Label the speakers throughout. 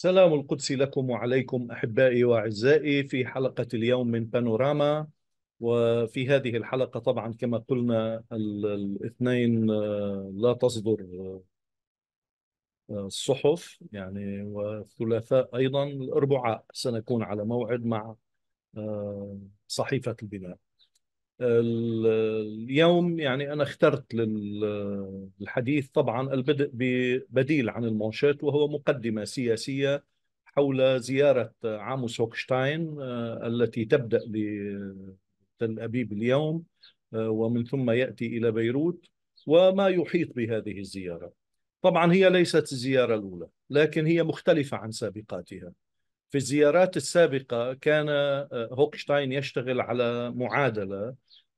Speaker 1: السلام القدس لكم وعليكم احبائي واعزائي في حلقه اليوم من بانوراما وفي هذه الحلقه طبعا كما قلنا الاثنين آه، لا تصدر آه، الصحف يعني والثلاثاء ايضا الاربعاء سنكون على موعد مع آه، صحيفه البناء اليوم يعني انا اخترت للحديث طبعا البدء ببديل عن المونشيت وهو مقدمه سياسيه حول زياره عاموس هوكشتاين آه، التي تبدا بتل ابيب اليوم آه، ومن ثم ياتي الى بيروت وما يحيط بهذه الزياره. طبعا هي ليست الزياره الاولى لكن هي مختلفه عن سابقاتها. في الزيارات السابقه كان آه، هوكشتاين يشتغل على معادله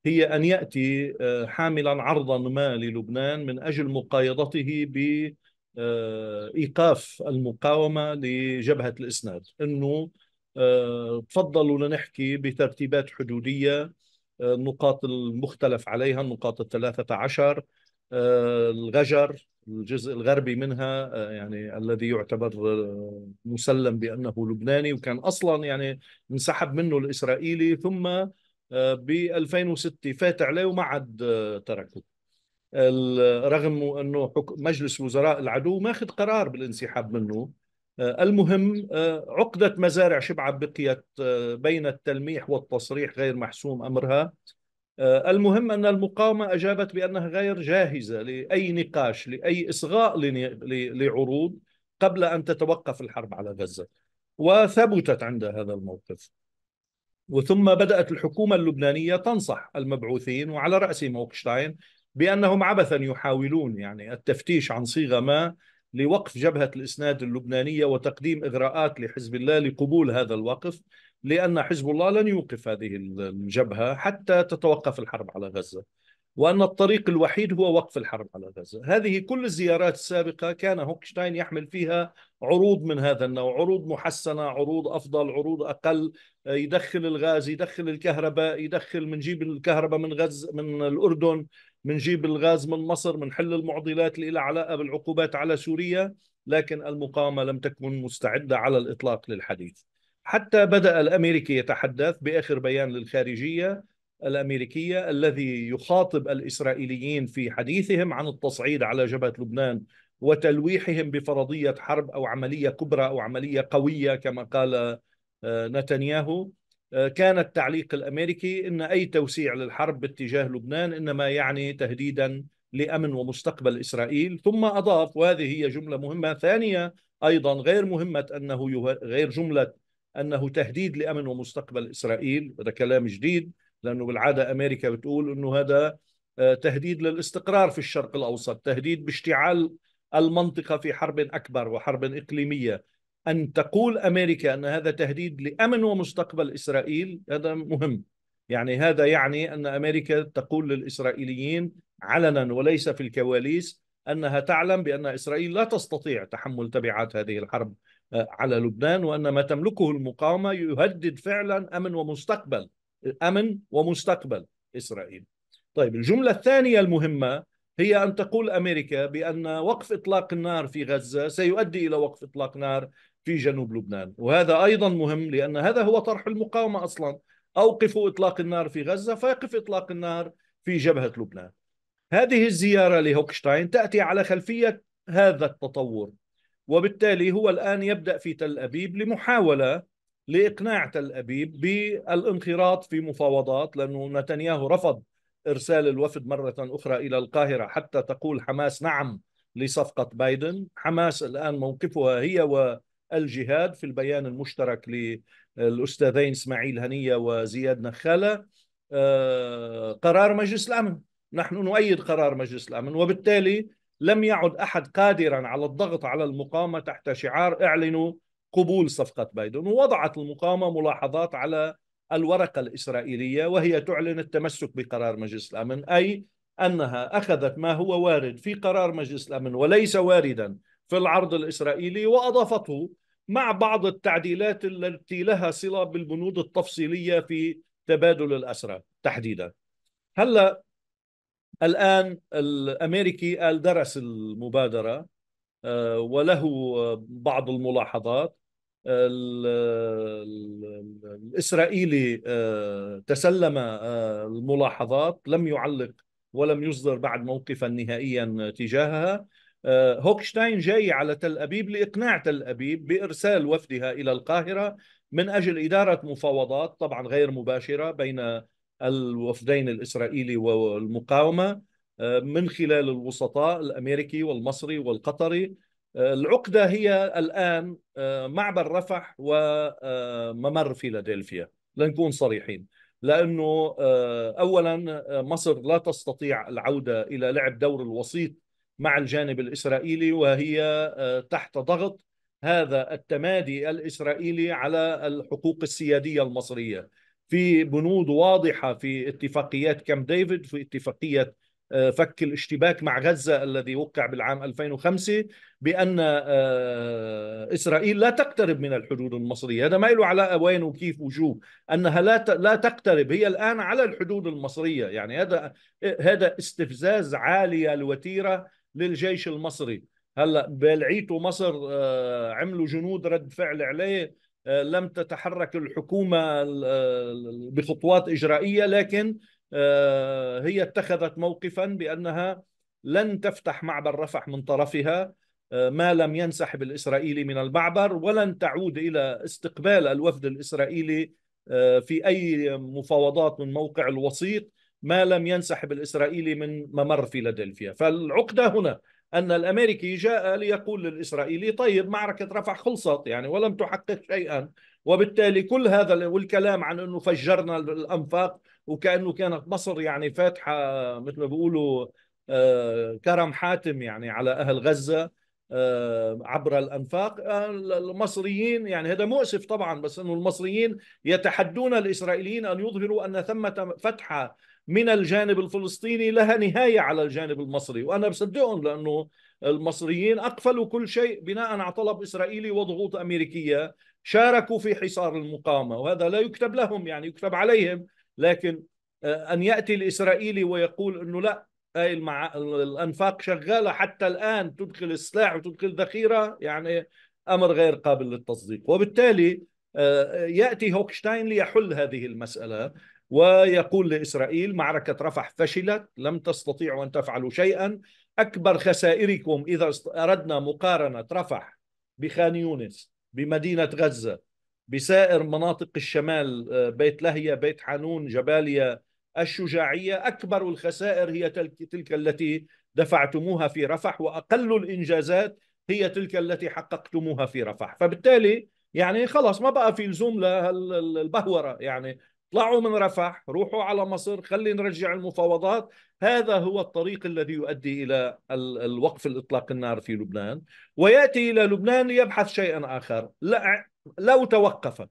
Speaker 1: هي أن يأتي آه، حاملا عرضا ما للبنان من أجل مقايضته بإيقاف آه، المقاومة لجبهة الإسناد أنه آه، تفضلوا لنحكي بترتيبات حدودية النقاط المختلف عليها النقاط الثلاثة عشر الغجر الجزء الغربي منها يعني الذي يعتبر مسلم بأنه لبناني وكان أصلا يعني انسحب منه الإسرائيلي ثم آه، ب 2006 فات عليه وما عاد آه، تركه رغم انه مجلس وزراء العدو ماخذ قرار بالانسحاب منه آه، المهم عقدة مزارع شبعة بقيت بين التلميح والتصريح غير محسوم أمرها المهم أن المقاومة أجابت بأنها غير جاهزة لأي نقاش لأي إصغاء لعروض قبل أن تتوقف الحرب على غزة وثبتت عند هذا الموقف وثم بدأت الحكومة اللبنانية تنصح المبعوثين وعلى رأسهم أوكشتاين بأنهم عبثا يحاولون يعني التفتيش عن صيغة ما لوقف جبهة الإسناد اللبنانية وتقديم إغراءات لحزب الله لقبول هذا الوقف لأن حزب الله لن يوقف هذه الجبهة حتى تتوقف الحرب على غزة وأن الطريق الوحيد هو وقف الحرب على غزة هذه كل الزيارات السابقة كان هوكشتاين يحمل فيها عروض من هذا النوع عروض محسنة عروض أفضل عروض أقل يدخل الغاز يدخل الكهرباء يدخل منجيب الكهرباء من غز من الأردن منجيب الغاز من مصر منحل المعضلات اللي لها علاقة بالعقوبات على سوريا لكن المقاومة لم تكن مستعدة على الإطلاق للحديث حتى بدأ الأمريكي يتحدث بآخر بيان للخارجية الأمريكية الذي يخاطب الإسرائيليين في حديثهم عن التصعيد على جبهة لبنان وتلويحهم بفرضيه حرب او عمليه كبرى او عمليه قويه كما قال آه، نتنياهو آه، كان التعليق الامريكي ان اي توسيع للحرب باتجاه لبنان انما يعني تهديدا لامن ومستقبل اسرائيل ثم اضاف وهذه هي جمله مهمه ثانيه ايضا غير مهمه انه يه... غير جمله انه تهديد لامن ومستقبل اسرائيل هذا كلام جديد لانه بالعاده امريكا بتقول انه هذا آه، تهديد للاستقرار في الشرق الاوسط تهديد باشتعال المنطقه في حرب اكبر وحرب اقليميه ان تقول امريكا ان هذا تهديد لامن ومستقبل اسرائيل هذا مهم يعني هذا يعني ان امريكا تقول للاسرائيليين علنا وليس في الكواليس انها تعلم بان اسرائيل لا تستطيع تحمل تبعات هذه الحرب آه، على لبنان وان ما تملكه المقاومه يهدد فعلا امن ومستقبل امن ومستقبل اسرائيل. طيب الجمله الثانيه المهمه هي أن تقول أمريكا بأن وقف إطلاق النار في غزة سيؤدي إلى وقف إطلاق نار في جنوب لبنان وهذا أيضا مهم لأن هذا هو طرح المقاومة أصلا أوقفوا إطلاق النار في غزة فيقف إطلاق النار في جبهة لبنان هذه الزيارة لهوكشتاين تأتي على خلفية هذا التطور وبالتالي هو الآن يبدأ في تل أبيب لمحاولة لإقناع تل أبيب بالانخراط في مفاوضات لأنه نتنياهو رفض إرسال الوفد مرة أخرى إلى القاهرة حتى تقول حماس نعم لصفقة بايدن حماس الآن موقفها هي والجهاد في البيان المشترك للأستاذين إسماعيل هنية وزياد نخالة آه، قرار مجلس الأمن نحن نؤيد قرار مجلس الأمن وبالتالي لم يعد أحد قادرا على الضغط على المقاومة تحت شعار اعلنوا قبول صفقة بايدن ووضعت المقاومة ملاحظات على الورقة الإسرائيلية وهي تعلن التمسك بقرار مجلس الأمن أي أنها أخذت ما هو وارد في قرار مجلس الأمن وليس واردا في العرض الإسرائيلي وأضافته مع بعض التعديلات التي لها صلة بالبنود التفصيلية في تبادل الأسرى تحديدا هلا الآن الأمريكي قال درس المبادرة آه، وله آه، بعض الملاحظات الإسرائيلي آه، تسلم آه، الملاحظات لم يعلق ولم يصدر بعد موقفا نهائيا تجاهها آه، هوكشتاين جاي على تل أبيب لإقناع تل أبيب بإرسال وفدها إلى القاهرة من أجل إدارة مفاوضات طبعا غير مباشرة بين الوفدين الإسرائيلي والمقاومة من خلال الوسطاء الأمريكي والمصري والقطري العقدة هي الآن آه، معبر رفح وممر آه، فيلادلفيا لنكون صريحين لأنه آه، أولا مصر لا تستطيع العودة إلى لعب دور الوسيط مع الجانب الإسرائيلي وهي تحت ضغط هذا التمادي الإسرائيلي على الحقوق السيادية المصرية في بنود واضحة في اتفاقيات كام ديفيد في اتفاقية فك الاشتباك مع غزة الذي وقع بالعام 2005 بأن آه، إسرائيل لا تقترب من الحدود المصرية هذا ما له علاقة وين وكيف وشو أنها لا لا تقترب هي الآن على الحدود المصرية يعني هذا هذا استفزاز عالي الوتيرة للجيش المصري هلا بلعيته مصر آه، عملوا جنود رد فعل عليه آه، لم تتحرك الحكومة بخطوات إجرائية لكن آه، هي اتخذت موقفا بانها لن تفتح معبر رفح من طرفها آه، ما لم ينسحب الاسرائيلي من المعبر ولن تعود الى استقبال الوفد الاسرائيلي آه، في اي مفاوضات من موقع الوسيط ما لم ينسحب الاسرائيلي من ممر فيلادلفيا، فالعقده هنا ان الامريكي جاء ليقول للاسرائيلي طيب معركه رفح خلصت يعني ولم تحقق شيئا وبالتالي كل هذا والكلام عن انه فجرنا الانفاق وكانه كانت مصر يعني فاتحه مثل ما بيقولوا آه، كرم حاتم يعني على اهل غزه آه، عبر الانفاق آه، المصريين يعني هذا مؤسف طبعا بس انه المصريين يتحدون الاسرائيليين ان يظهروا ان ثمه فتحه من الجانب الفلسطيني لها نهايه على الجانب المصري وانا بصدقهم لانه المصريين اقفلوا كل شيء بناء على طلب اسرائيلي وضغوط امريكيه شاركوا في حصار المقاومه وهذا لا يكتب لهم يعني يكتب عليهم لكن آه، أن يأتي الإسرائيلي ويقول أنه لا هاي المع... الأنفاق شغالة حتى الآن تدخل السلاح وتدخل ذخيرة يعني أمر غير قابل للتصديق وبالتالي آه، يأتي هوكشتاين ليحل هذه المسألة ويقول لإسرائيل معركة رفح فشلت لم تستطيعوا أن تفعلوا شيئا أكبر خسائركم إذا أردنا مقارنة رفح بخان يونس بمدينة غزة بسائر مناطق الشمال آه، بيت لهية بيت حانون جباليا الشجاعية أكبر الخسائر هي تلك التي دفعتموها في رفح وأقل الإنجازات هي تلك التي حققتموها في رفح فبالتالي يعني خلاص ما بقى في لزوم للبهورة يعني طلعوا من رفح روحوا على مصر خلي نرجع المفاوضات هذا هو الطريق الذي يؤدي إلى الوقف الإطلاق النار في لبنان ويأتي إلى لبنان ليبحث شيئا آخر لا لو توقف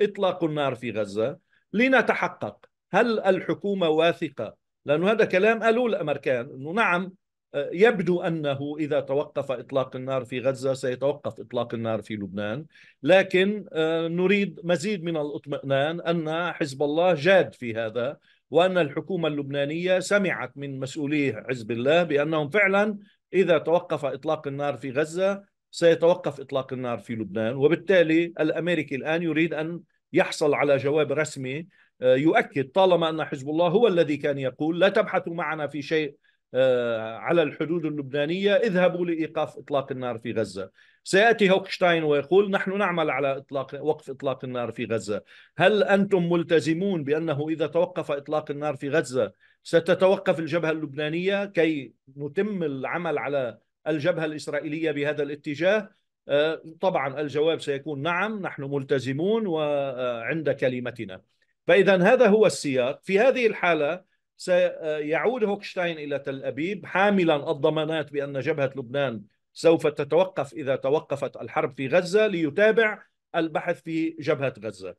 Speaker 1: إطلاق النار في غزة لنتحقق هل الحكومة واثقة لأن هذا كلام قالوا الأمريكان أنه نعم آه، يبدو أنه إذا توقف إطلاق النار في غزة سيتوقف إطلاق النار في لبنان لكن آه، نريد مزيد من الاطمئنان أن حزب الله جاد في هذا وأن الحكومة اللبنانية سمعت من مسؤولي حزب الله بأنهم فعلا إذا توقف إطلاق النار في غزة سيتوقف إطلاق النار في لبنان وبالتالي الأمريكي الآن يريد أن يحصل على جواب رسمي آه، يؤكد طالما أن حزب الله هو الذي كان يقول لا تبحثوا معنا في شيء آه، على الحدود اللبنانية اذهبوا لإيقاف إطلاق النار في غزة سيأتي هوكشتاين ويقول نحن نعمل على إطلاق وقف إطلاق النار في غزة هل أنتم ملتزمون بأنه إذا توقف إطلاق النار في غزة ستتوقف الجبهة اللبنانية كي نتم العمل على الجبهه الاسرائيليه بهذا الاتجاه آه، طبعا الجواب سيكون نعم نحن ملتزمون وعند كلمتنا فاذا هذا هو السياق في هذه الحاله سيعود هوكشتاين الى تل ابيب حاملا الضمانات بان جبهه لبنان سوف تتوقف اذا توقفت الحرب في غزه ليتابع البحث في جبهه غزه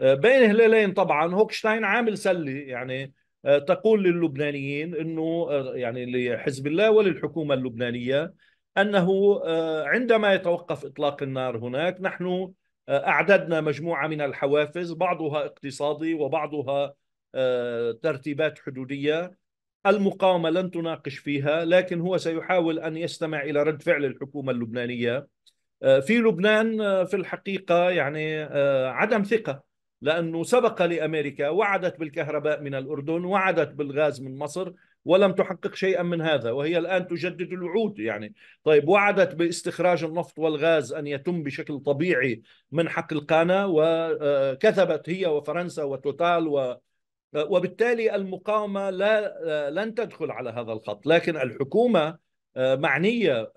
Speaker 1: آه، بين هلالين طبعا هوكشتاين عامل سلي يعني آه، تقول للبنانيين انه آه، يعني لحزب الله وللحكومه اللبنانيه انه آه، عندما يتوقف اطلاق النار هناك نحن اعددنا مجموعه من الحوافز بعضها اقتصادي وبعضها ترتيبات حدوديه المقاومه لن تناقش فيها لكن هو سيحاول ان يستمع الى رد فعل الحكومه اللبنانيه في لبنان في الحقيقه يعني عدم ثقه لأنه سبق لأمريكا وعدت بالكهرباء من الأردن وعدت بالغاز من مصر ولم تحقق شيئا من هذا وهي الآن تجدد الوعود يعني طيب وعدت باستخراج النفط والغاز أن يتم بشكل طبيعي من حق القانا وكذبت آه، هي وفرنسا وتوتال و آه، وبالتالي المقاومة لا آه، لن تدخل على هذا الخط لكن الحكومة معنية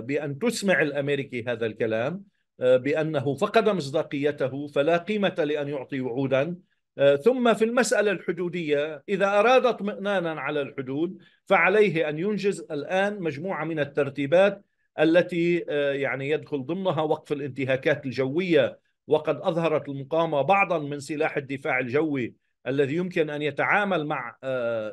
Speaker 1: بأن تسمع الأمريكي هذا الكلام آه، بانه فقد مصداقيته فلا قيمه لان يعطي وعودا آه، ثم في المساله الحدوديه اذا اراد اطمئنانا على الحدود فعليه ان ينجز الان مجموعه من الترتيبات التي آه، يعني يدخل ضمنها وقف الانتهاكات الجويه وقد اظهرت المقاومه بعضا من سلاح الدفاع الجوي الذي يمكن ان يتعامل مع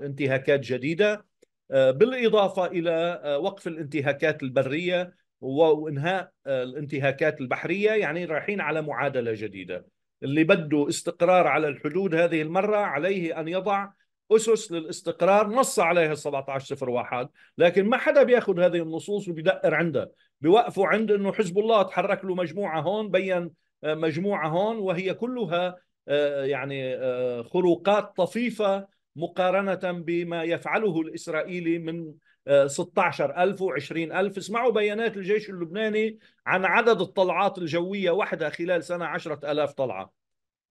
Speaker 1: انتهاكات جديده بالاضافه الى وقف الانتهاكات البريه وانهاء آه، الانتهاكات البحريه يعني رايحين على معادله جديده اللي بده استقرار على الحدود هذه المره عليه ان يضع اسس للاستقرار نص عليها 1701 لكن ما حدا بياخذ هذه النصوص وبيدقر عندها بيوقفوا عند انه حزب الله تحرك له مجموعه هون بين آه، مجموعه هون وهي كلها آه، يعني خروقات طفيفه مقارنه بما يفعله الاسرائيلي من 16000 و20000 اسمعوا بيانات الجيش اللبناني عن عدد الطلعات الجوية وحدها خلال سنة 10000 طلعة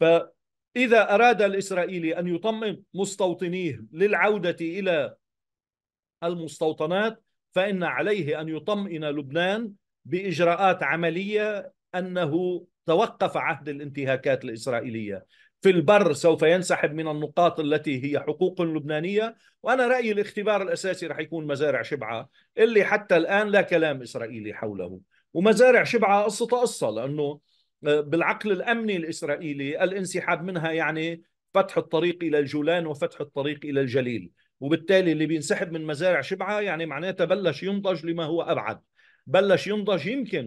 Speaker 1: فإذا أراد الإسرائيلي أن يطمئن مستوطنيه للعودة إلى المستوطنات فإن عليه أن يطمئن لبنان بإجراءات عملية أنه توقف عهد الانتهاكات الإسرائيلية في البر سوف ينسحب من النقاط التي هي حقوق لبنانيه وانا رايي الاختبار الاساسي راح يكون مزارع شبعه اللي حتى الان لا كلام اسرائيلي حوله ومزارع شبعه قصه قصه لانه آه، بالعقل الامني الاسرائيلي الانسحاب منها يعني فتح الطريق الى الجولان وفتح الطريق الى الجليل وبالتالي اللي بينسحب من مزارع شبعه يعني معناتها بلش ينضج لما هو ابعد بلش ينضج يمكن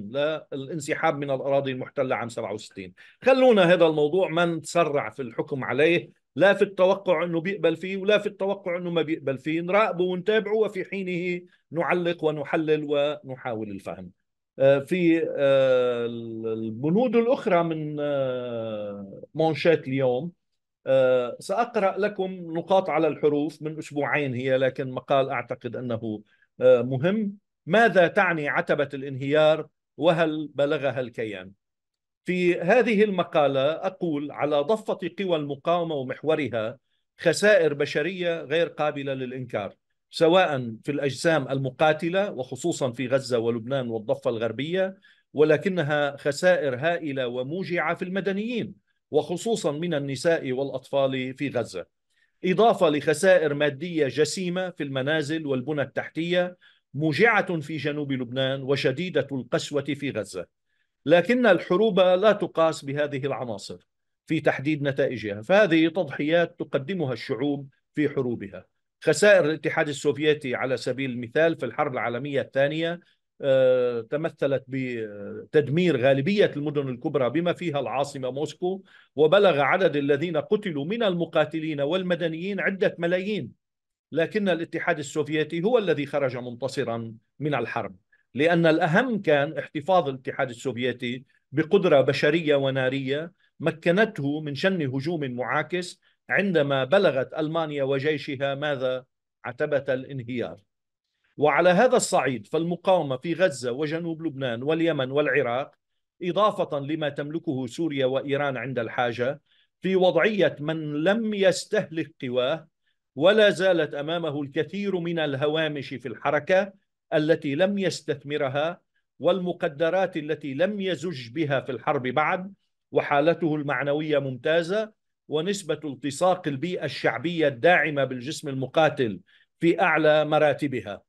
Speaker 1: للانسحاب من الاراضي المحتله عام 67 خلونا هذا الموضوع ما نتسرع في الحكم عليه لا في التوقع انه بيقبل فيه ولا في التوقع انه ما بيقبل فيه نراقبه ونتابعه وفي حينه نعلق ونحلل ونحاول الفهم آه، في آه، البنود الاخرى من آه، مونشات اليوم ساقرا لكم نقاط على الحروف من اسبوعين هي لكن مقال اعتقد انه مهم ماذا تعني عتبة الانهيار وهل بلغها الكيان؟ في هذه المقالة أقول على ضفة قوى المقاومة ومحورها خسائر بشرية غير قابلة للإنكار سواء في الأجسام المقاتلة وخصوصا في غزة ولبنان والضفة الغربية ولكنها خسائر هائلة وموجعة في المدنيين وخصوصا من النساء والأطفال في غزة إضافة لخسائر مادية جسيمة في المنازل والبنى التحتية موجعة في جنوب لبنان وشديدة القسوة في غزة لكن الحروب لا تقاس بهذه العناصر في تحديد نتائجها فهذه تضحيات تقدمها الشعوب في حروبها خسائر الاتحاد السوفيتي على سبيل المثال في الحرب العالمية الثانية آه، تمثلت بتدمير غالبية المدن الكبرى بما فيها العاصمة موسكو وبلغ عدد الذين قتلوا من المقاتلين والمدنيين عدة ملايين لكن الاتحاد السوفيتي هو الذي خرج منتصرا من الحرب لأن الأهم كان احتفاظ الاتحاد السوفيتي بقدرة بشرية ونارية مكنته من شن هجوم معاكس عندما بلغت ألمانيا وجيشها ماذا؟ عتبة الانهيار وعلى هذا الصعيد فالمقاومة في غزة وجنوب لبنان واليمن والعراق إضافة لما تملكه سوريا وإيران عند الحاجة في وضعية من لم يستهلك قواه ولا زالت امامه الكثير من الهوامش في الحركه التي لم يستثمرها والمقدرات التي لم يزج بها في الحرب بعد وحالته المعنويه ممتازه ونسبه التصاق البيئه الشعبيه الداعمه بالجسم المقاتل في اعلى مراتبها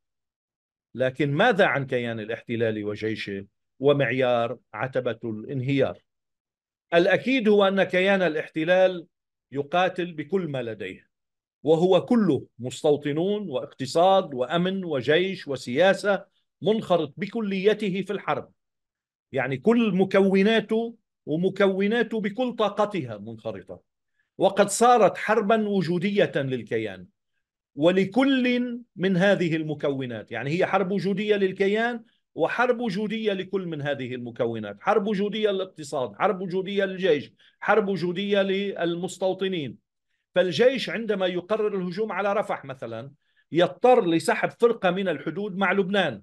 Speaker 1: لكن ماذا عن كيان الاحتلال وجيشه ومعيار عتبه الانهيار الاكيد هو ان كيان الاحتلال يقاتل بكل ما لديه وهو كله مستوطنون واقتصاد وامن وجيش وسياسه منخرط بكليته في الحرب يعني كل مكوناته ومكوناته بكل طاقتها منخرطه وقد صارت حربا وجوديه للكيان ولكل من هذه المكونات يعني هي حرب وجوديه للكيان وحرب وجودية لكل من هذه المكونات حرب وجودية للاقتصاد حرب وجودية للجيش حرب وجودية للمستوطنين فالجيش عندما يقرر الهجوم على رفح مثلا يضطر لسحب فرقة من الحدود مع لبنان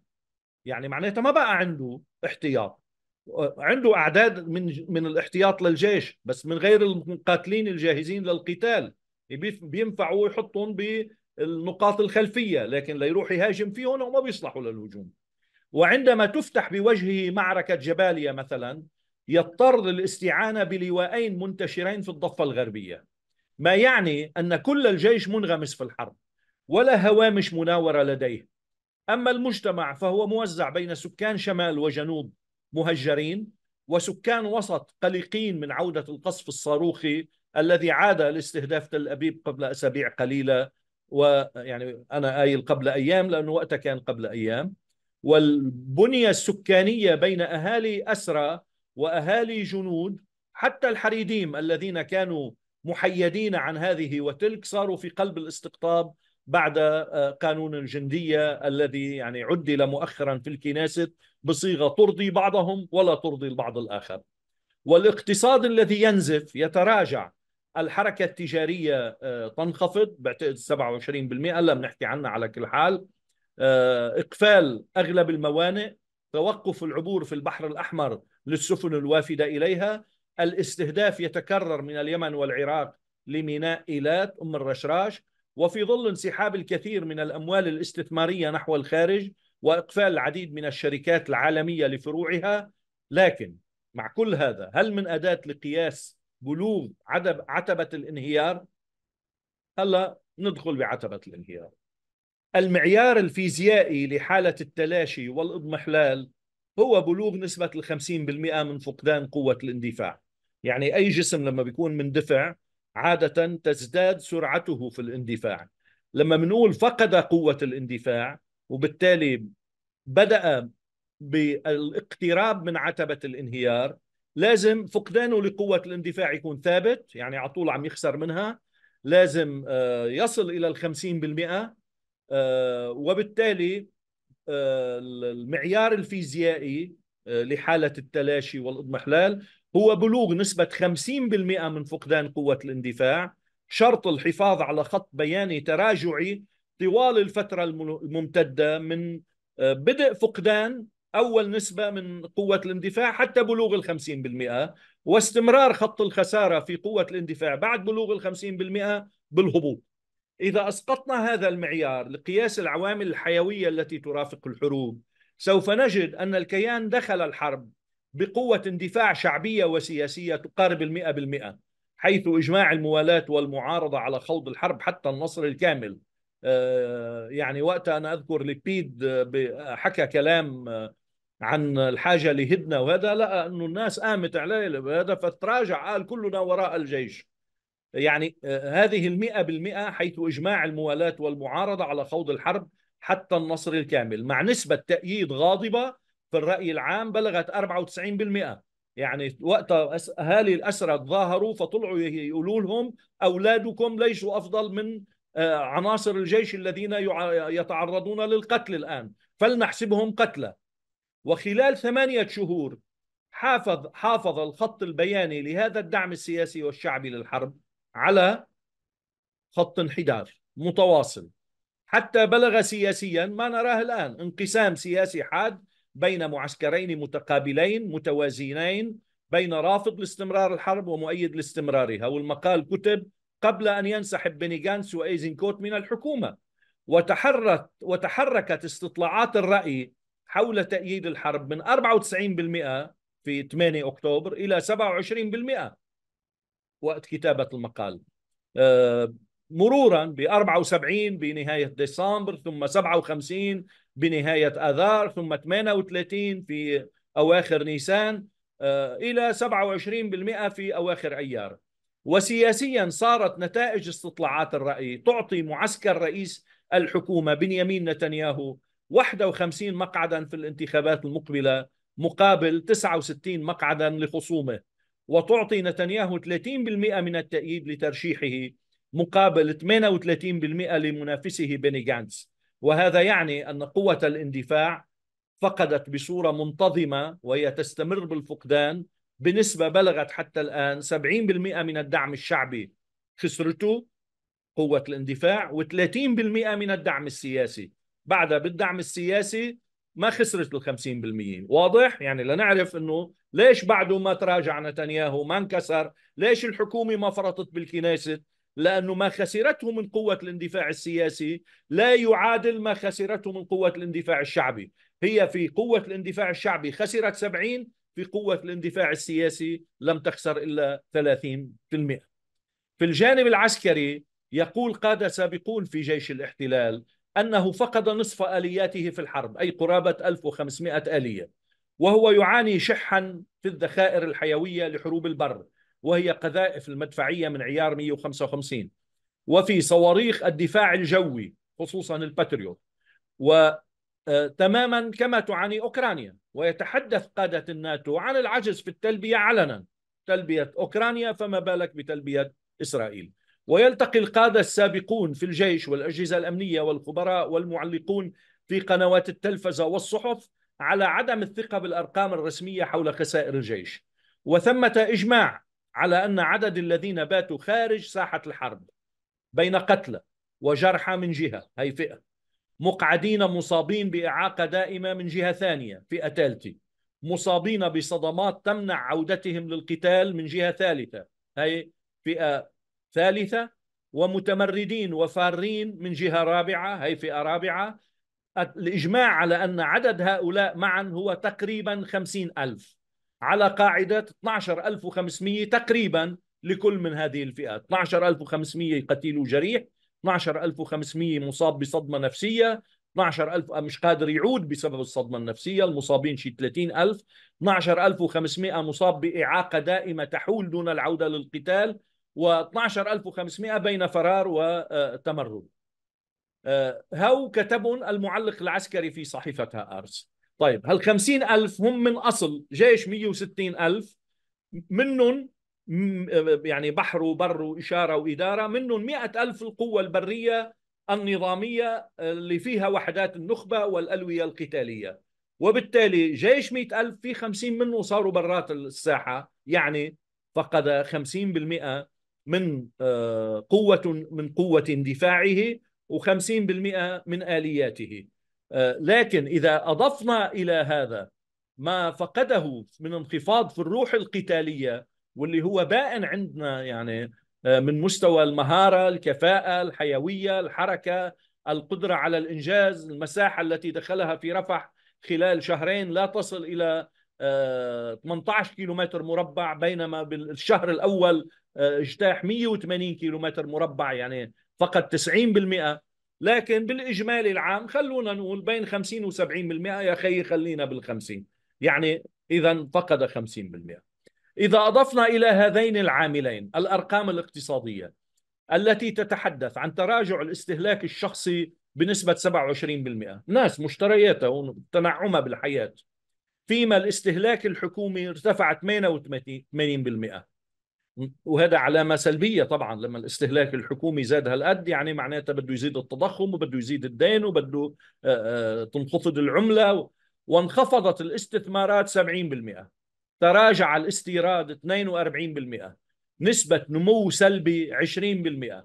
Speaker 1: يعني معناتها ما بقى عنده احتياط عنده أعداد من, من الاحتياط للجيش بس من غير المقاتلين الجاهزين للقتال بينفعوا يحطهم بالنقاط الخلفية لكن ليروح يهاجم فيهم وما بيصلحوا للهجوم وعندما تفتح بوجهه معركة جبالية مثلا يضطر للاستعانة بلواءين منتشرين في الضفة الغربية ما يعني أن كل الجيش منغمس في الحرب ولا هوامش مناورة لديه أما المجتمع فهو موزع بين سكان شمال وجنوب مهجرين وسكان وسط قلقين من عودة القصف الصاروخي الذي عاد لاستهداف تل أبيب قبل أسابيع قليلة ويعني أنا قايل قبل أيام لأنه وقتها كان قبل أيام والبنية السكانية بين أهالي أسرى وأهالي جنود حتى الحريديم الذين كانوا محيدين عن هذه وتلك صاروا في قلب الاستقطاب بعد آه، قانون الجندية الذي يعني عدل مؤخرا في الكنيست بصيغة ترضي بعضهم ولا ترضي البعض الآخر والاقتصاد الذي ينزف يتراجع الحركة التجارية آه، تنخفض بعتقد 27% لم بنحكي عنها على كل حال آه، إقفال أغلب الموانئ توقف العبور في البحر الأحمر للسفن الوافدة إليها الاستهداف يتكرر من اليمن والعراق لميناء إيلات أم الرشراش وفي ظل انسحاب الكثير من الأموال الاستثمارية نحو الخارج وإقفال العديد من الشركات العالمية لفروعها لكن مع كل هذا هل من أداة لقياس بلوغ عتبة الانهيار؟ هلا ندخل بعتبة الانهيار المعيار الفيزيائي لحالة التلاشي والإضمحلال هو بلوغ نسبة الخمسين بالمئة من فقدان قوة الاندفاع يعني أي جسم لما بيكون مندفع عادة تزداد سرعته في الاندفاع لما بنقول فقد قوة الاندفاع وبالتالي بدأ بالاقتراب من عتبة الانهيار لازم فقدانه لقوة الاندفاع يكون ثابت يعني على طول عم يخسر منها لازم آه، يصل إلى الخمسين بالمئة آه، وبالتالي آه، المعيار الفيزيائي لحالة التلاشي والإضمحلال هو بلوغ نسبة 50% من فقدان قوة الاندفاع شرط الحفاظ على خط بياني تراجعي طوال الفترة الممتدة من آه، بدء فقدان أول نسبة من قوة الاندفاع حتى بلوغ الخمسين بالمئة واستمرار خط الخسارة في قوة الاندفاع بعد بلوغ الخمسين بالمئة بالهبوط إذا أسقطنا هذا المعيار لقياس العوامل الحيوية التي ترافق الحروب سوف نجد أن الكيان دخل الحرب بقوة اندفاع شعبية وسياسية تقارب المئة بالمئة حيث إجماع الموالاة والمعارضة على خوض الحرب حتى النصر الكامل آه، يعني وقتها أنا أذكر لبيد آه، حكى كلام آه، عن الحاجة لهدنة وهذا لقى أنه الناس قامت عليه وهذا فتراجع قال كلنا وراء الجيش يعني هذه المئة بالمئة حيث إجماع الموالاة والمعارضة على خوض الحرب حتى النصر الكامل مع نسبة تأييد غاضبة في الرأي العام بلغت 94% يعني وقتها أهالي الأسرة تظاهروا فطلعوا يقولوا لهم أولادكم ليسوا أفضل من آه، عناصر الجيش الذين يتعرضون للقتل الآن فلنحسبهم قتلى وخلال ثمانية شهور حافظ حافظ الخط البياني لهذا الدعم السياسي والشعبي للحرب على خط انحدار متواصل حتى بلغ سياسيا ما نراه الان انقسام سياسي حاد بين معسكرين متقابلين متوازينين بين رافض لاستمرار الحرب ومؤيد لاستمرارها والمقال كتب قبل أن ينسحب بني جانس وإيزنكوت من الحكومة وتحرت وتحركت استطلاعات الرأي حول تأييد الحرب من 94% في 8 أكتوبر إلى 27% وقت كتابة المقال آه، مرورا ب 74 بنهاية ديسمبر ثم 57 بنهاية آذار ثم 38 في أواخر نيسان آه، إلى 27% في أواخر أيار وسياسيا صارت نتائج استطلاعات الرأي تعطي معسكر رئيس الحكومة بنيامين نتنياهو 51 مقعدا في الانتخابات المقبلة مقابل 69 مقعدا لخصومه وتعطي نتنياهو 30% من التأييد لترشيحه مقابل 38% لمنافسه بيني جانتس وهذا يعني أن قوة الاندفاع فقدت بصورة منتظمة وهي تستمر بالفقدان بنسبة بلغت حتى الآن 70% من الدعم الشعبي خسرته قوة الاندفاع و30% من الدعم السياسي بعدها بالدعم السياسي ما خسرت ال 50% واضح يعني لنعرف انه ليش بعده ما تراجع نتنياهو ما انكسر ليش الحكومه ما فرطت بالكنيست لأنه ما خسرته من قوة الاندفاع السياسي لا يعادل ما خسرته من قوة الاندفاع الشعبي هي في قوة الاندفاع الشعبي خسرت 70 في قوة الاندفاع السياسي لم تخسر إلا 30% في الجانب العسكري يقول قادة سابقون في جيش الاحتلال أنه فقد نصف آلياته في الحرب أي قرابة 1500 آلية وهو يعاني شحا في الذخائر الحيوية لحروب البر وهي قذائف المدفعية من عيار 155 وفي صواريخ الدفاع الجوي خصوصا الباتريوت وتماما آه، كما تعاني أوكرانيا ويتحدث قادة الناتو عن العجز في التلبية علنا تلبية أوكرانيا فما بالك بتلبية إسرائيل ويلتقي القادة السابقون في الجيش والأجهزة الأمنية والخبراء والمعلقون في قنوات التلفزة والصحف على عدم الثقة بالأرقام الرسمية حول خسائر الجيش وثمة إجماع على أن عدد الذين باتوا خارج ساحة الحرب بين قتلى وجرحى من جهة هي فئة مقعدين مصابين بإعاقة دائمة من جهة ثانية فئة ثالثة مصابين بصدمات تمنع عودتهم للقتال من جهة ثالثة هي فئة ثالثة ومتمردين وفارين من جهة رابعة هي فئة رابعة الإجماع على أن عدد هؤلاء معا هو تقريبا خمسين ألف على قاعدة 12500 تقريبا لكل من هذه الفئات 12500 قتيل وجريح 12500 مصاب بصدمة نفسية 12000 مش قادر يعود بسبب الصدمة النفسية المصابين شي 30000 12500 مصاب بإعاقة دائمة تحول دون العودة للقتال و12500 بين فرار وتمرد آه، آه، هاو كتب المعلق العسكري في صحيفتها أرس طيب هال 50000 هم من اصل جيش 160000 منهم يعني بحر وبر وإشارة وإدارة منهم مئة ألف القوة البرية النظامية اللي فيها وحدات النخبة والألوية القتالية وبالتالي جيش مئة ألف في خمسين منه صاروا برات الساحة يعني فقد خمسين بالمئة من آه، قوة من قوة دفاعه وخمسين بالمئة من آلياته آه، لكن إذا أضفنا إلى هذا ما فقده من انخفاض في الروح القتالية واللي هو بائن عندنا يعني آه، من مستوى المهارة الكفاءة الحيوية الحركة القدرة على الإنجاز المساحة التي دخلها في رفح خلال شهرين لا تصل إلى 18 آه، كيلومتر مربع بينما بالشهر الأول اجتاح 180 كيلومتر مربع يعني فقط 90% لكن بالاجمالي العام خلونا نقول بين 50 و70% يا خيي خلينا بال50 يعني اذا فقد 50% اذا اضفنا الى هذين العاملين الارقام الاقتصاديه التي تتحدث عن تراجع الاستهلاك الشخصي بنسبه 27% ناس مشترياتها وتنعمها بالحياه فيما الاستهلاك الحكومي ارتفع 88% وهذا علامه سلبيه طبعا لما الاستهلاك الحكومي زاد هالقد يعني معناتها بده يزيد التضخم وبده يزيد الدين وبده آه، آه، تنخفض العمله وانخفضت الاستثمارات 70% تراجع الاستيراد 42% نسبة نمو سلبي 20%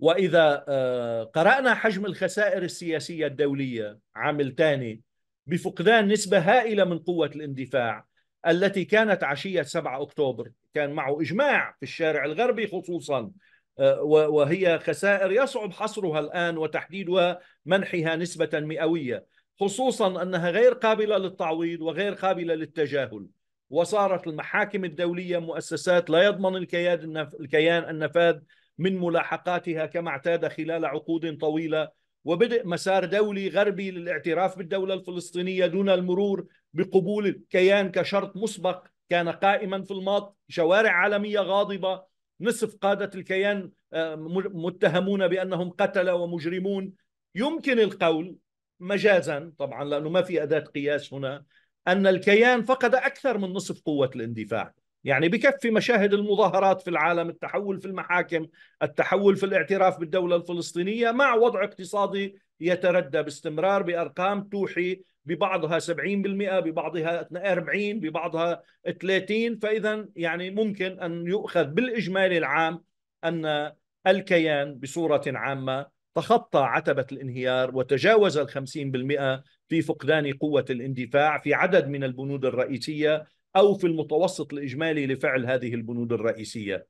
Speaker 1: وإذا آه، قرأنا حجم الخسائر السياسية الدولية عامل ثاني بفقدان نسبة هائلة من قوة الاندفاع التي كانت عشية 7 أكتوبر كان معه إجماع في الشارع الغربي خصوصا آه، وهي خسائر يصعب حصرها الآن وتحديد ومنحها نسبة مئوية خصوصا أنها غير قابلة للتعويض وغير قابلة للتجاهل وصارت المحاكم الدولية مؤسسات لا يضمن الكيان النفاذ من ملاحقاتها كما اعتاد خلال عقود طويلة وبدء مسار دولي غربي للاعتراف بالدولة الفلسطينية دون المرور بقبول الكيان كشرط مسبق كان قائما في الماض شوارع عالمية غاضبة نصف قادة الكيان آه، متهمون بأنهم قتلة ومجرمون يمكن القول مجازا طبعا لأنه ما في أداة قياس هنا أن الكيان فقد أكثر من نصف قوة الاندفاع يعني بكفي مشاهد المظاهرات في العالم التحول في المحاكم التحول في الاعتراف بالدولة الفلسطينية مع وضع اقتصادي يتردى باستمرار بأرقام توحي ببعضها 70% ببعضها 40 ببعضها 30 فإذا يعني ممكن أن يؤخذ بالإجمالي العام أن الكيان بصورة عامة تخطى عتبة الانهيار وتجاوز ال 50% في فقدان قوة الاندفاع في عدد من البنود الرئيسية أو في المتوسط الإجمالي لفعل هذه البنود الرئيسية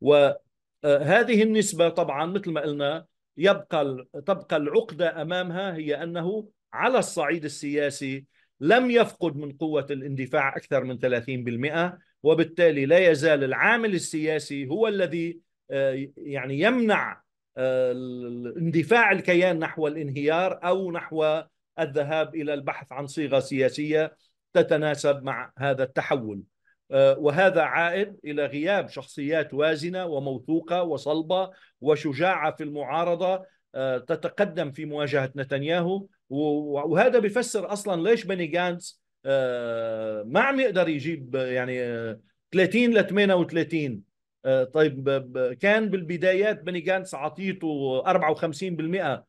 Speaker 1: وهذه آه، النسبة طبعا مثل ما قلنا يبقى تبقى العقدة أمامها هي أنه على الصعيد السياسي لم يفقد من قوة الاندفاع أكثر من 30% وبالتالي لا يزال العامل السياسي هو الذي آه، يعني يمنع آه، اندفاع الكيان نحو الانهيار أو نحو الذهاب إلى البحث عن صيغة سياسية تتناسب مع هذا التحول آه، وهذا عائد الى غياب شخصيات وازنه وموثوقه وصلبه وشجاعه في المعارضه آه، تتقدم في مواجهه نتنياهو وهذا بفسر اصلا ليش بني جانس آه، ما عم يقدر يجيب يعني 30 ل 38 طيب كان بالبدايات بني جانس عطيته 54%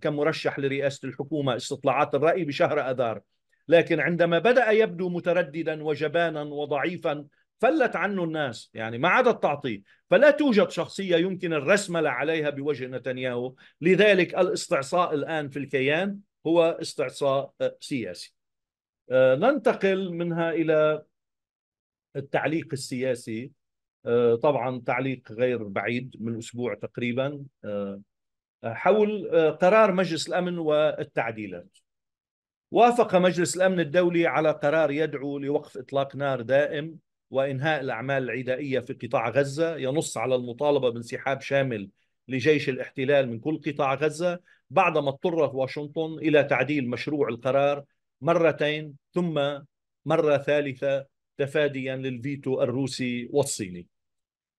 Speaker 1: كمرشح لرئاسه الحكومه استطلاعات الراي بشهر اذار لكن عندما بدأ يبدو مترددا وجبانا وضعيفا فلت عنه الناس يعني ما عاد التعطي فلا توجد شخصية يمكن الرسملة عليها بوجه نتنياهو لذلك الاستعصاء الآن في الكيان هو استعصاء آه، سياسي آه، ننتقل منها إلى التعليق السياسي آه، طبعا تعليق غير بعيد من أسبوع تقريبا حول قرار مجلس الأمن والتعديلات وافق مجلس الامن الدولي على قرار يدعو لوقف اطلاق نار دائم وانهاء الاعمال العدائيه في قطاع غزه ينص على المطالبه بانسحاب شامل لجيش الاحتلال من كل قطاع غزه بعدما اضطرت واشنطن الى تعديل مشروع القرار مرتين ثم مره ثالثه تفاديا للفيتو الروسي والصيني.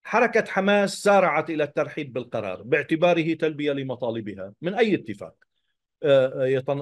Speaker 1: حركه حماس سارعت الى الترحيب بالقرار باعتباره تلبيه لمطالبها من اي اتفاق.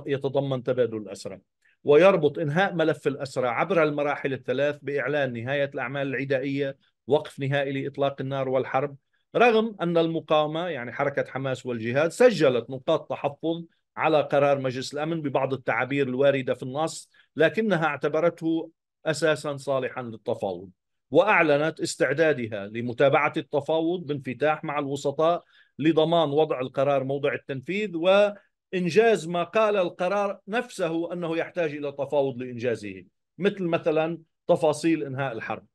Speaker 1: يتضمن تبادل الأسرى ويربط إنهاء ملف الأسرى عبر المراحل الثلاث بإعلان نهاية الأعمال العدائية وقف نهائي لإطلاق النار والحرب رغم أن المقاومة يعني حركة حماس والجهاد سجلت نقاط تحفظ على قرار مجلس الأمن ببعض التعابير الواردة في النص لكنها اعتبرته أساسا صالحا للتفاوض وأعلنت استعدادها لمتابعة التفاوض بانفتاح مع الوسطاء لضمان وضع القرار موضع التنفيذ و إنجاز ما قال القرار نفسه أنه يحتاج إلى تفاوض لإنجازه مثل مثلا تفاصيل إنهاء الحرب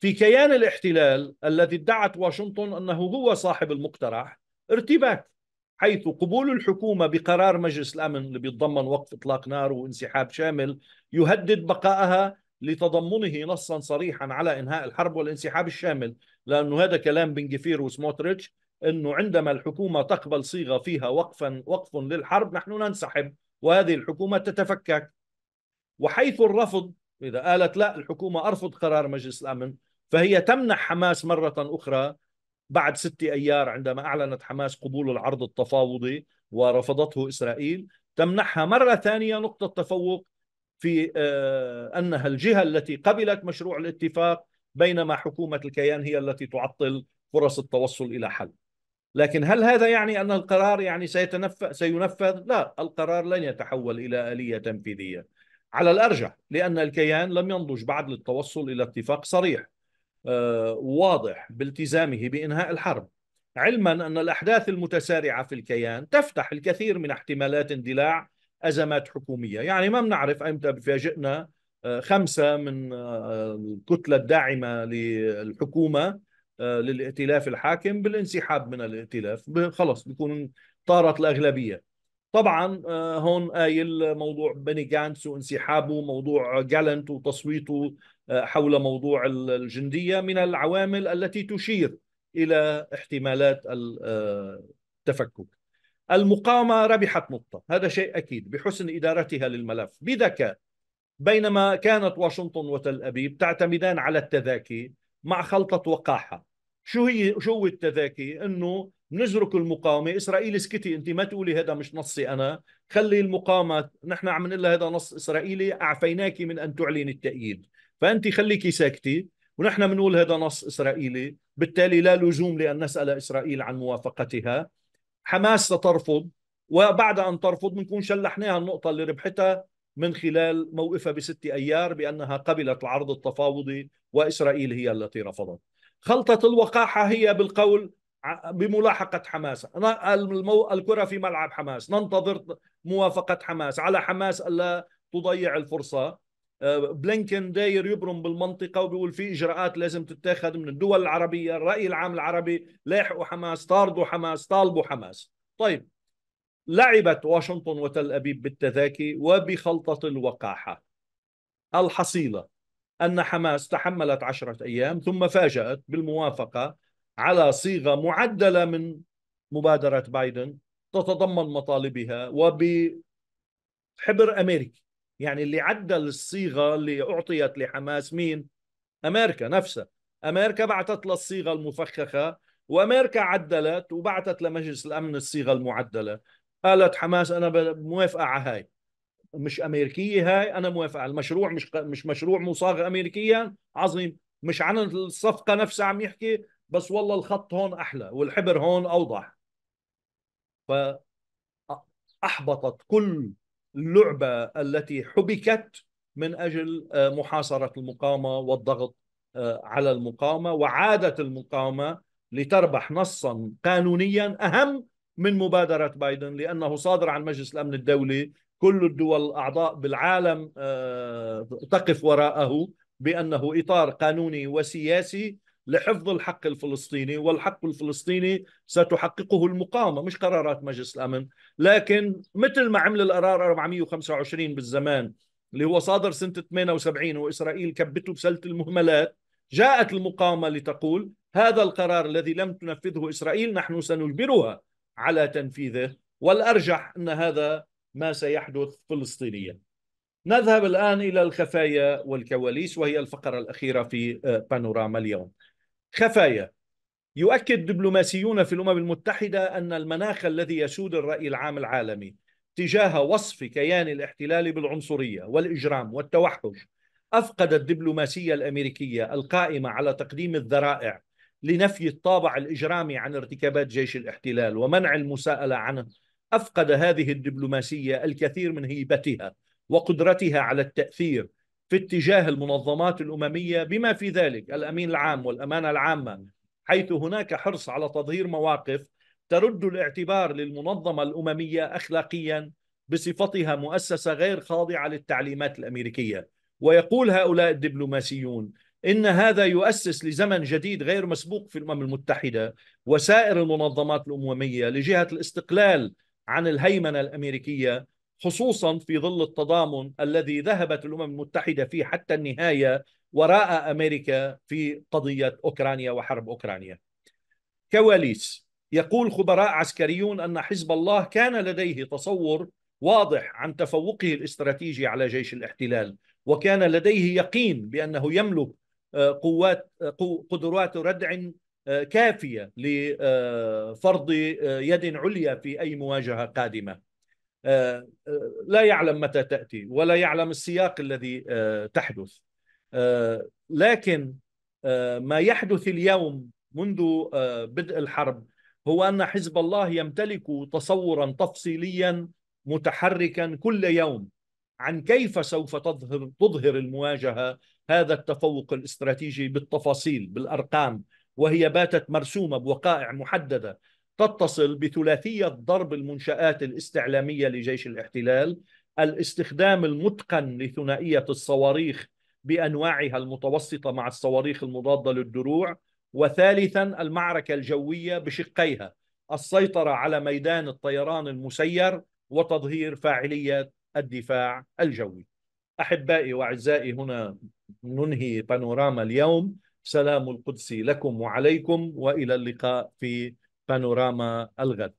Speaker 1: في كيان الاحتلال الذي ادعت واشنطن أنه هو صاحب المقترح ارتباك حيث قبول الحكومة بقرار مجلس الأمن اللي بيتضمن وقف إطلاق نار وانسحاب شامل يهدد بقائها لتضمنه نصا صريحا على إنهاء الحرب والانسحاب الشامل لأنه هذا كلام بنجفير وسموتريتش انه عندما الحكومه تقبل صيغه فيها وقفا وقف للحرب نحن ننسحب وهذه الحكومه تتفكك وحيث الرفض اذا قالت لا الحكومه ارفض قرار مجلس الامن فهي تمنح حماس مره اخرى بعد ست ايار عندما اعلنت حماس قبول العرض التفاوضي ورفضته اسرائيل تمنحها مره ثانيه نقطه تفوق في آه، انها الجهه التي قبلت مشروع الاتفاق بينما حكومه الكيان هي التي تعطل فرص التوصل الى حل لكن هل هذا يعني أن القرار يعني سيتنفذ سينفذ؟ لا القرار لن يتحول إلى آلية تنفيذية على الأرجح لأن الكيان لم ينضج بعد للتوصل إلى اتفاق صريح آه، واضح بالتزامه بإنهاء الحرب علما أن الأحداث المتسارعة في الكيان تفتح الكثير من احتمالات اندلاع أزمات حكومية يعني ما بنعرف أمتى بفاجئنا آه، خمسة من آه، الكتلة الداعمة للحكومة آه، للائتلاف الحاكم بالانسحاب من الائتلاف خلص بيكون طارت الأغلبية طبعا آه، هون قايل موضوع بني جانس وانسحابه موضوع جالنت وتصويته آه، حول موضوع الجندية من العوامل التي تشير إلى احتمالات التفكك المقاومة ربحت نقطة هذا شيء أكيد بحسن إدارتها للملف بذكاء بينما كانت واشنطن وتل أبيب تعتمدان على التذاكي مع خلطة وقاحة شو هي شو هو التذاكي انه بنزرك المقاومه اسرائيل اسكتي انت ما تقولي هذا مش نصي انا خلي المقاومه نحن عم نقول هذا نص اسرائيلي اعفيناك من ان تعلن التاييد فانت خليكي ساكتي ونحن بنقول هذا نص اسرائيلي بالتالي لا لزوم لان نسال اسرائيل عن موافقتها حماس سترفض وبعد ان ترفض بنكون شلحناها النقطه اللي ربحتها من خلال موقفها بست أيار بأنها قبلت العرض التفاوضي وإسرائيل هي التي رفضت خلطة الوقاحة هي بالقول بملاحقة حماس الكرة في ملعب حماس ننتظر موافقة حماس على حماس ألا تضيع الفرصة آه، بلينكن داير يبرم بالمنطقة وبيقول في إجراءات لازم تتاخذ من الدول العربية الرأي العام العربي لاحقوا حماس طاردوا حماس طالبوا حماس طيب لعبت واشنطن وتل أبيب بالتذاكي وبخلطة الوقاحة الحصيلة أن حماس تحملت عشرة أيام ثم فاجأت بالموافقة على صيغة معدلة من مبادرة بايدن تتضمن مطالبها وبحبر أمريكي يعني اللي عدل الصيغة اللي أعطيت لحماس مين؟ أمريكا نفسها أمريكا بعثت للصيغة المفخخة وأمريكا عدلت وبعثت لمجلس الأمن الصيغة المعدلة قالت حماس انا موافقه على هاي مش امريكيه هاي انا موافقه على المشروع مش مش مشروع مصاغ امريكيا عظيم مش عن الصفقه نفسها عم يحكي بس والله الخط هون احلى والحبر هون اوضح ف احبطت كل اللعبه التي حبكت من اجل آه، محاصره المقاومه والضغط آه، على المقاومه وعادت المقاومه لتربح نصا قانونيا اهم من مبادرة بايدن لأنه صادر عن مجلس الأمن الدولي كل الدول الأعضاء بالعالم آه، تقف وراءه بأنه إطار قانوني وسياسي لحفظ الحق الفلسطيني والحق الفلسطيني ستحققه المقاومة مش قرارات مجلس الأمن لكن مثل ما عمل القرار 425 بالزمان اللي هو صادر سنة 78 وإسرائيل كبته بسلة المهملات جاءت المقاومة لتقول هذا القرار الذي لم تنفذه إسرائيل نحن سنجبرها على تنفيذه والارجح ان هذا ما سيحدث فلسطينيا. نذهب الان الى الخفايا والكواليس وهي الفقره الاخيره في آه، بانوراما اليوم. خفايا يؤكد دبلوماسيون في الامم المتحده ان المناخ الذي يسود الراي العام العالمي تجاه وصف كيان الاحتلال بالعنصريه والاجرام والتوحش افقد الدبلوماسيه الامريكيه القائمه على تقديم الذرائع لنفي الطابع الإجرامي عن ارتكابات جيش الاحتلال ومنع المساءلة عنه أفقد هذه الدبلوماسية الكثير من هيبتها وقدرتها على التأثير في اتجاه المنظمات الأممية بما في ذلك الأمين العام والأمانة العامة حيث هناك حرص على تظهير مواقف ترد الاعتبار للمنظمة الأممية أخلاقيا بصفتها مؤسسة غير خاضعة للتعليمات الأمريكية ويقول هؤلاء الدبلوماسيون ان هذا يؤسس لزمن جديد غير مسبوق في الامم المتحده وسائر المنظمات الامميه لجهه الاستقلال عن الهيمنه الامريكيه خصوصا في ظل التضامن الذي ذهبت الامم المتحده فيه حتى النهايه وراء امريكا في قضيه اوكرانيا وحرب اوكرانيا. كواليس يقول خبراء عسكريون ان حزب الله كان لديه تصور واضح عن تفوقه الاستراتيجي على جيش الاحتلال وكان لديه يقين بانه يملك قوات قدرات ردع آه، كافيه لفرض آه، يد عليا في اي مواجهه قادمه. آه، لا يعلم متى تاتي ولا يعلم السياق الذي تحدث. لكن ما يحدث اليوم منذ بدء الحرب هو ان حزب الله يمتلك تصورا تفصيليا متحركا كل يوم عن كيف سوف تظهر تظهر المواجهه هذا التفوق الاستراتيجي بالتفاصيل بالارقام وهي باتت مرسومه بوقائع محدده تتصل بثلاثيه ضرب المنشات الاستعلاميه لجيش الاحتلال الاستخدام المتقن لثنائيه الصواريخ بانواعها المتوسطه مع الصواريخ المضاده للدروع وثالثا المعركه الجويه بشقيها السيطره على ميدان الطيران المسير وتظهير فاعليه الدفاع الجوي احبائي واعزائي هنا ننهي بانوراما اليوم سلام القدس لكم وعليكم والى اللقاء في بانوراما الغد